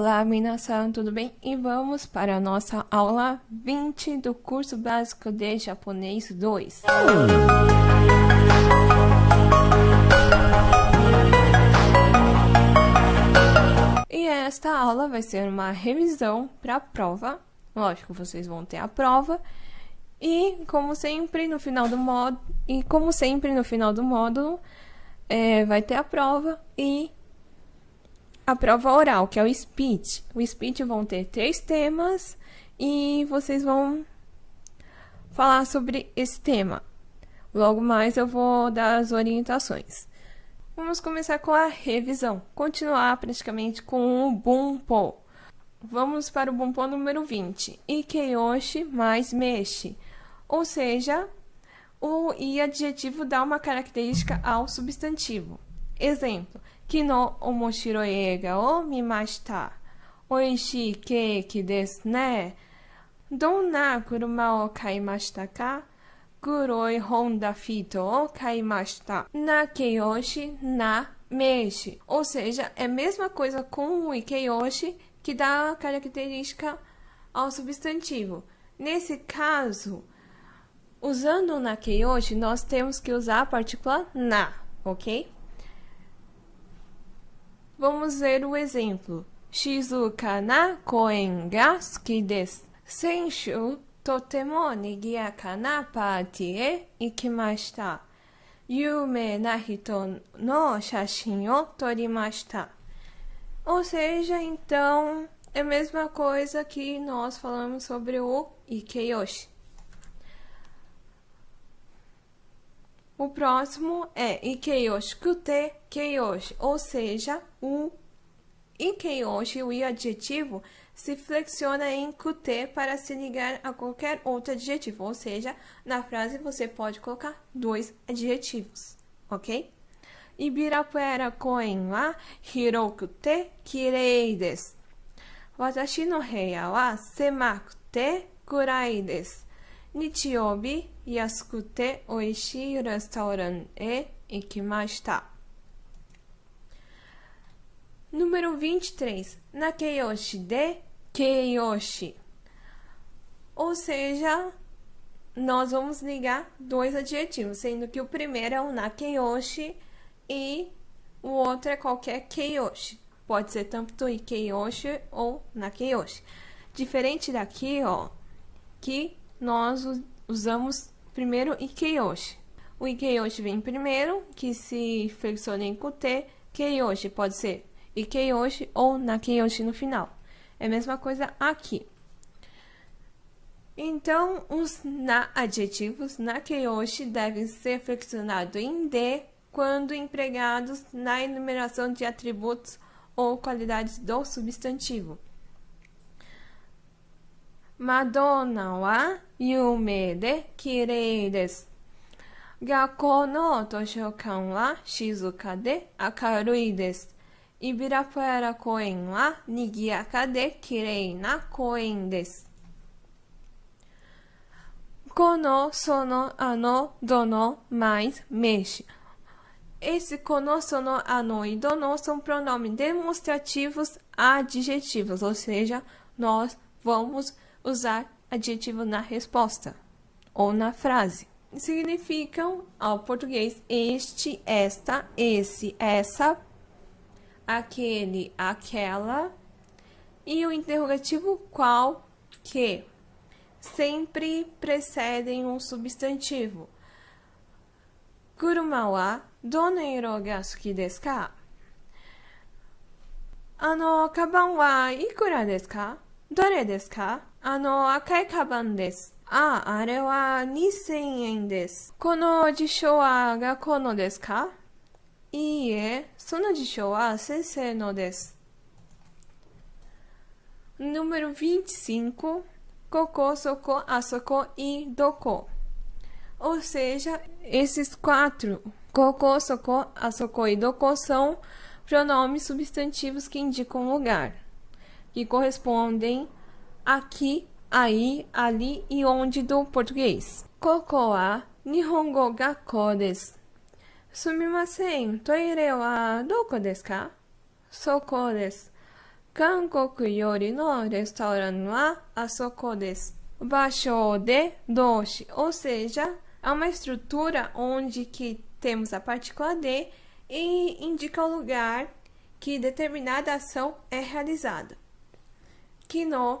Olá, Minasan, tudo bem? E vamos para a nossa aula 20 do curso básico de japonês 2. E esta aula vai ser uma revisão para a prova. Lógico, vocês vão ter a prova. E como sempre no final do módulo, e como sempre no final do módulo, é, vai ter a prova e a prova oral, que é o speech. O speech vão ter três temas e vocês vão falar sobre esse tema. Logo mais eu vou dar as orientações. Vamos começar com a revisão. Continuar praticamente com o bumpo. Vamos para o bumpo número 20. Ikeyoshi mais mexe. Ou seja, o e adjetivo dá uma característica ao substantivo. Exemplo, 木の面白い映画を見ました。美味しいケーキですね。どんな車を買いましたか黒いホンダフィートを買いました。Na Keiyoshi, na Meishi. Ou seja, é a mesma coisa com o hoje que dá a característica ao substantivo. Nesse caso, usando o na hoje, nós temos que usar a partícula na, ok? Vamos ver o exemplo. Shizuka na koen ga suki desu. Senshu totemo nigiyaka na party e ikimashita. Yume na hito no shashin o torimashita. Ou seja, então, é a mesma coisa que nós falamos sobre o Ikeyoshi. O próximo é ikeyoshi kute keyoshi, ou seja, o ikeyoshi, o adjetivo, se flexiona em kute para se ligar a qualquer outro adjetivo, ou seja, na frase você pode colocar dois adjetivos, ok? Ibirapuera Koen wa hirokute kirei desu. Watashi no heia wa semakute kurai desu yasukute restaurant e ikimashita. Número 23. Nakeyoshi de Keiyoshi. Ou seja, nós vamos ligar dois adjetivos, sendo que o primeiro é o Nakeyoshi e o outro é qualquer Keiyoshi. Pode ser tanto Ikeiyoshi ou Nakeyoshi. Diferente daqui, ó, que nós usamos primeiro ikeyoshi. O ikeyoshi vem primeiro, que se flexiona em kute. Keioshi pode ser ikeyoshi ou nakeyoshi no final. É a mesma coisa aqui. Então, os na adjetivos nakeyoshi devem ser flexionados em D quando empregados na enumeração de atributos ou qualidades do substantivo. Madonna wa 夢で綺麗です。学校の図書館は静かで明るいです。イビラプエラ公園は賑やかで綺麗な公園です。この、その、あの、どの、mais, mexe. Esse cono, sono, ano e dono são pronomes demonstrativos adjetivos, ou seja, nós vamos usar adjetivo na resposta ou na frase. Significam ao português este, esta, esse, essa, aquele, aquela e o interrogativo qual, que sempre precedem um substantivo. Kuruma wa dono iro ga suki desu ka? Ano kaban wa ikura desu ka? Dore desu ka? あの、赤いカバンです。あ、あれは2000円です。この辞書は学校のですかいいえ、その辞書は先生のです。Número 25. Cocô, socô, açocô e docô. Ou seja, esses quatro, cocô, socô, açocô e docô, são pronomes substantivos que indicam lugar, que correspondem aqui, aí, ali e onde do português. Koko wa nihongo gakkou desu. Sumimasen, toire wa doko desu ka? Soko desu. ou seja, é uma estrutura onde que temos a partícula de e indica o lugar que determinada ação é realizada. Kino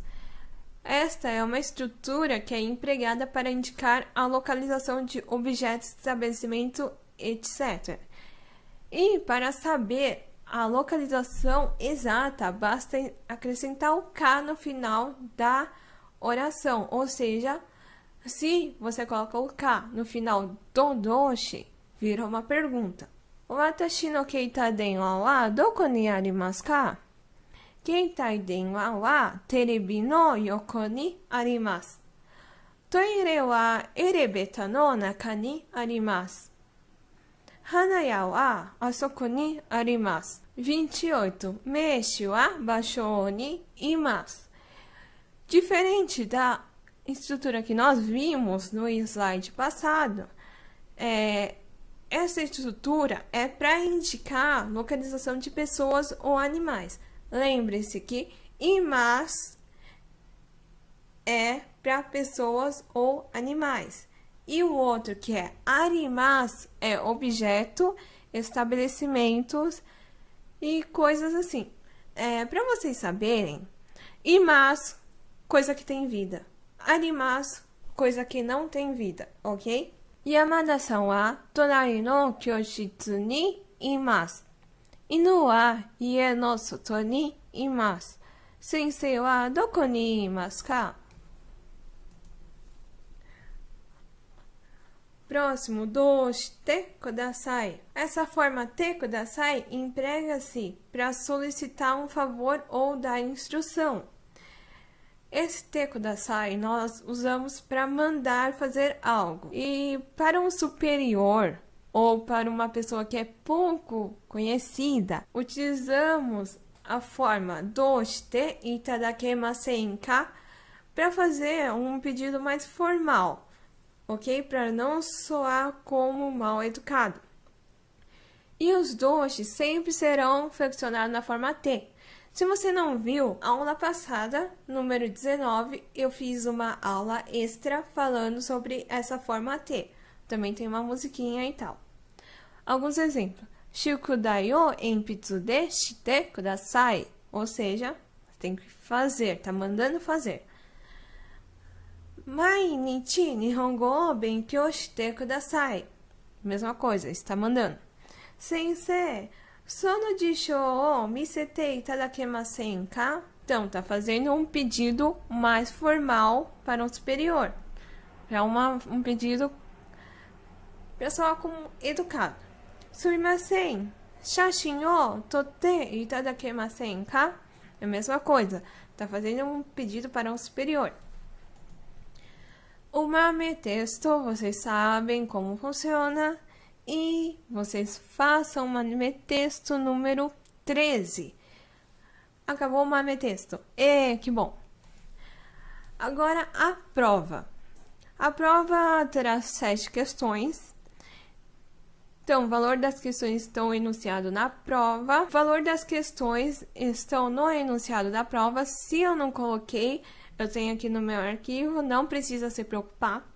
Esta é uma estrutura que é empregada para indicar a localização de objetos, estabelecimento, etc. E para saber a localização exata, basta acrescentar o K no final da oração, ou seja, se você coloca o K no final do doshi, vira uma pergunta. Watashi no keita den wa wa doko ni arimasu ka? 携帯電話はテレビの横にあります。トイレはエレベーターの中にあります。花屋はあそこにあります。28. 名詞は場所にいます。Diferente da estrutura que nós vimos no slide passado, é, essa estrutura é para indicar localização de pessoas ou animais. Lembre-se que imas é para pessoas ou animais. E o outro que é arimas é objeto, estabelecimentos e coisas assim. É, para vocês saberem, imas coisa que tem vida. Arimas, coisa que não tem vida, ok? Yamada-san wa tonari no kyoshitsu ni imasu.「犬は家の外にいます」先生はどこにいますか é Próximo, doste kudasai. Essa forma te kudasai emprega-se para solicitar um favor ou dar instrução. Esse te kudasai nós usamos para mandar fazer algo. E para um superior, ou para uma pessoa que é pouco conhecida, utilizamos a forma doshite itadakemasen ka para fazer um pedido mais formal, ok? Para não soar como mal educado. E os doshis sempre serão flexionados na forma T. Se você não viu, a aula passada, número 19, eu fiz uma aula extra falando sobre essa forma T. Também tem uma musiquinha e tal. Alguns exemplos. Shikudai o enpitsu de shite kudasai. Ou seja, tem que fazer, tá mandando fazer. Mai nichi nihongo o benkyou shite kudasai. Mesma coisa, está mandando. Sensei, sono de shou o misetei itadakemasen ka? Então, tá fazendo um pedido mais formal para um superior. É uma, um pedido pessoal como educado. Sumimasen, shashin o totte itadakemasen ka? Tá? É a mesma coisa. Tá fazendo um pedido para um superior. O mame texto, vocês sabem como funciona. E vocês façam o mame texto número 13. Acabou o mame texto. E é, que bom. Agora a prova. A prova terá sete questões então, o valor das questões estão enunciado na prova. O valor das questões estão no enunciado da prova. Se eu não coloquei, eu tenho aqui no meu arquivo, não precisa se preocupar,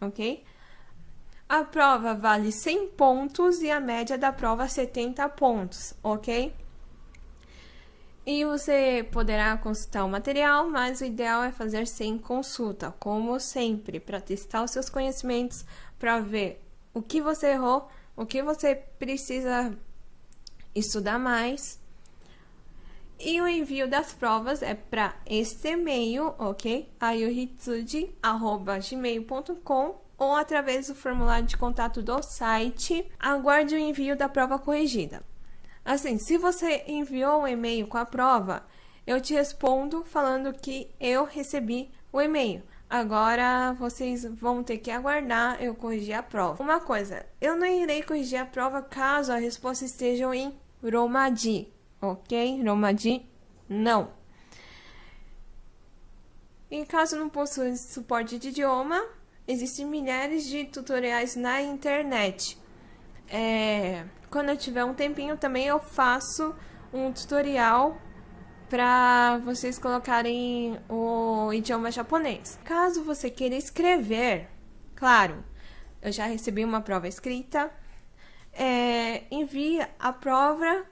ok? A prova vale 100 pontos e a média da prova 70 pontos, ok? E você poderá consultar o material, mas o ideal é fazer sem consulta, como sempre, para testar os seus conhecimentos, para ver o que você errou o que você precisa estudar mais. E o envio das provas é para este e-mail, ok? ayuhitsuji.gmail.com ou através do formulário de contato do site. Aguarde o envio da prova corrigida. Assim, se você enviou um e-mail com a prova, eu te respondo falando que eu recebi o e-mail. Agora vocês vão ter que aguardar eu corrigir a prova. Uma coisa, eu não irei corrigir a prova caso a resposta esteja em Romadi, ok? Romadi, não. E caso não possua suporte de idioma, existem milhares de tutoriais na internet. É, quando eu tiver um tempinho também eu faço um tutorial para vocês colocarem o idioma japonês. Caso você queira escrever, claro, eu já recebi uma prova escrita, é, envie a prova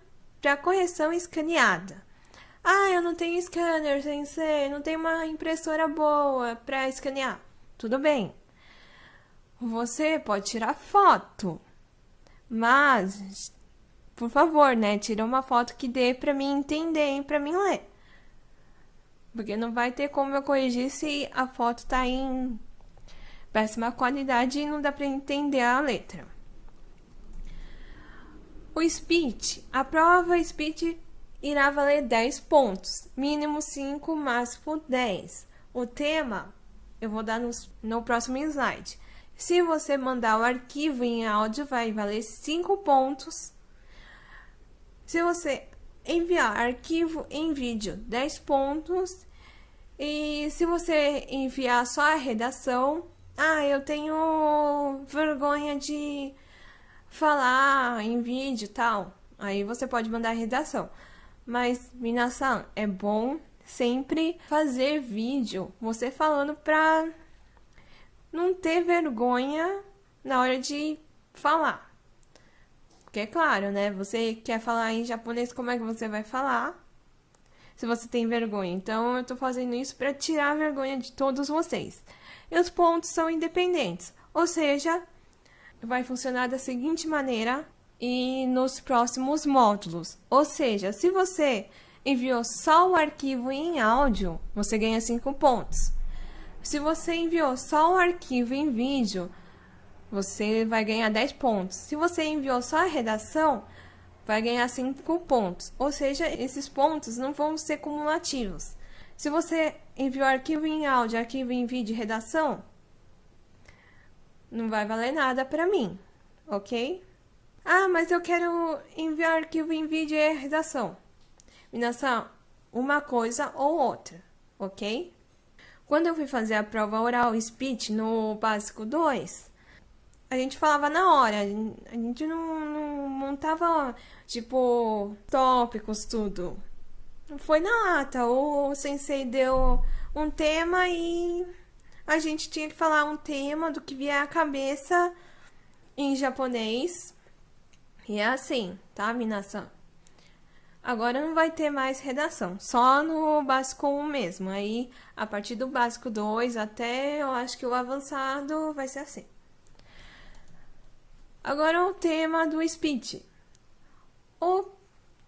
para correção escaneada. Ah, eu não tenho scanner, sensei, não tenho uma impressora boa para escanear. Tudo bem. Você pode tirar foto, mas por favor, né? Tira uma foto que dê para mim entender e para mim ler. Porque não vai ter como eu corrigir se a foto tá em péssima qualidade e não dá para entender a letra. O speech, a prova speech irá valer 10 pontos, mínimo 5, máximo 10. O tema eu vou dar nos no próximo slide. Se você mandar o arquivo em áudio, vai valer 5 pontos se você enviar arquivo em vídeo, 10 pontos. E se você enviar só a redação, ah, eu tenho vergonha de falar em vídeo tal. Aí você pode mandar a redação. Mas, minação é bom sempre fazer vídeo, você falando pra não ter vergonha na hora de falar. Porque é claro, né? Você quer falar em japonês, como é que você vai falar? Se você tem vergonha. Então, eu tô fazendo isso para tirar a vergonha de todos vocês. E os pontos são independentes. Ou seja, vai funcionar da seguinte maneira e nos próximos módulos. Ou seja, se você enviou só o arquivo em áudio, você ganha 5 pontos. Se você enviou só o arquivo em vídeo, você vai ganhar 10 pontos. Se você enviou só a redação, vai ganhar 5 pontos. Ou seja, esses pontos não vão ser cumulativos. Se você enviou arquivo em áudio, arquivo em vídeo e redação, não vai valer nada para mim, ok? Ah, mas eu quero enviar arquivo em vídeo e redação. Minação, uma coisa ou outra, ok? Quando eu fui fazer a prova oral speech no básico 2, a gente falava na hora, a gente não, não montava, tipo, tópicos, tudo. Foi na lata, ou o sensei deu um tema e a gente tinha que falar um tema do que vier à cabeça em japonês. E é assim, tá, Minasan? Agora não vai ter mais redação, só no básico 1 mesmo. Aí, a partir do básico 2 até eu acho que o avançado vai ser assim. Agora o tema do speech. O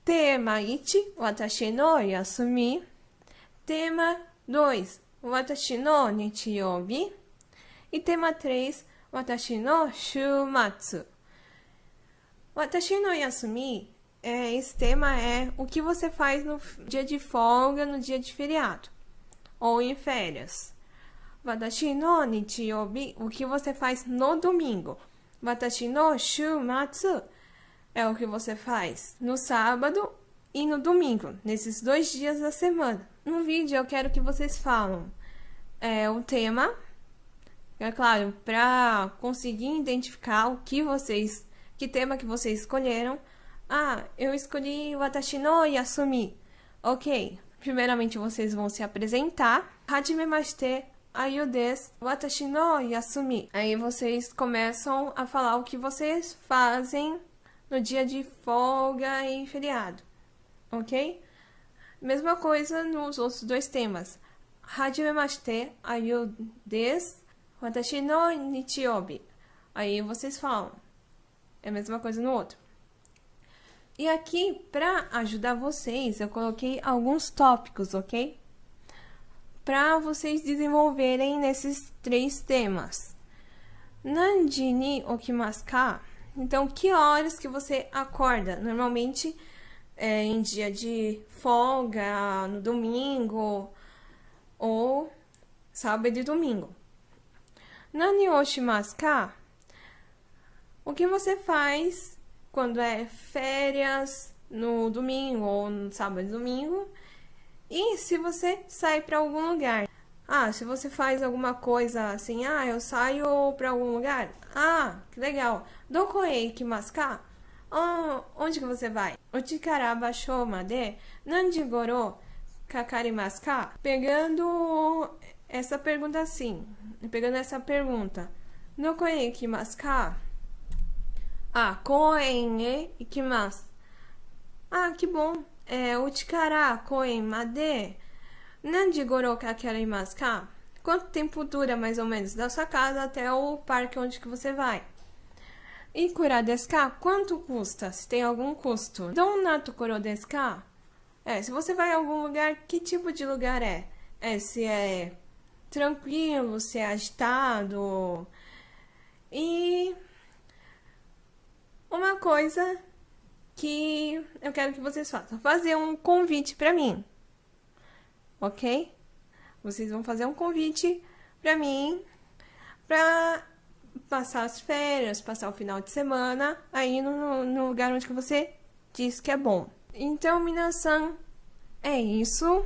tema 1, watashi no yasumi. Tema 2, watashi no nichiyobi. E tema 3, watashi no shumatsu. Watashi no yasumi, é, esse tema é o que você faz no dia de folga, no dia de feriado ou em férias. Watashi no nichiyobi, o que você faz no domingo. Watashi no shumatsu é o que você faz no sábado e no domingo, nesses dois dias da semana. No vídeo eu quero que vocês falem é, o tema, é claro, para conseguir identificar o que vocês, que tema que vocês escolheram. Ah, eu escolhi Watashi no Yasumi. Ok, primeiramente vocês vão se apresentar. Hajime mashite, Ayu des watashi no yasumi. Aí vocês começam a falar o que vocês fazem no dia de folga e feriado, ok? Mesma coisa nos outros dois temas. Hajimemashite, ayu des watashi no nichiobi. Aí vocês falam. É a mesma coisa no outro. E aqui, para ajudar vocês, eu coloquei alguns tópicos, ok? para vocês desenvolverem nesses três temas. Nandini okimasu Então, que horas que você acorda? Normalmente, é, em dia de folga, no domingo ou sábado e domingo. Nani o O que você faz quando é férias no domingo ou no sábado e domingo? E se você sai para algum lugar? Ah, se você faz alguma coisa assim, ah, eu saio para algum lugar? Ah, que legal. Dokoe ikimasu Oh, ah, onde que você vai? Ochikara basho de nanjigoro kakarimasu Pegando essa pergunta assim, pegando essa pergunta. Dokoe que ka? Ah, koen e ikimasu. Ah, que bom. えー、うちから公園まで何時頃か quer ir mais cá? Quanto tempo dura mais ou menos da sua casa até o parque onde que você vai? E curar quanto custa? Se tem algum custo. Donato coro É, se você vai a algum lugar, que tipo de lugar é? É, se é tranquilo, se é agitado. E uma coisa que eu quero que vocês façam? Fazer um convite para mim, ok? Vocês vão fazer um convite para mim para passar as férias, passar o final de semana aí no, no lugar onde que você diz que é bom. Então, Minasan, é isso.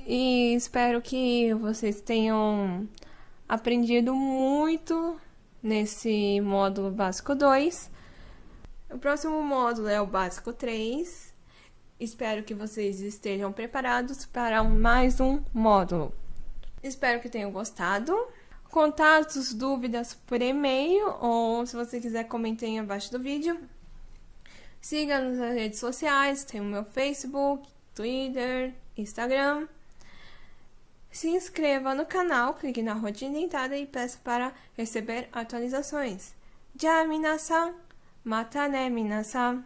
E espero que vocês tenham aprendido muito nesse módulo básico 2 o próximo módulo é o básico 3. Espero que vocês estejam preparados para mais um módulo. Espero que tenham gostado. Contatos, dúvidas por e-mail ou se você quiser comentem abaixo do vídeo. Siga-nos nas redes sociais, tem o meu Facebook, Twitter, Instagram. Se inscreva no canal, clique na rotina dentada e peça para receber atualizações. Tchau, minasan! またね、皆さん。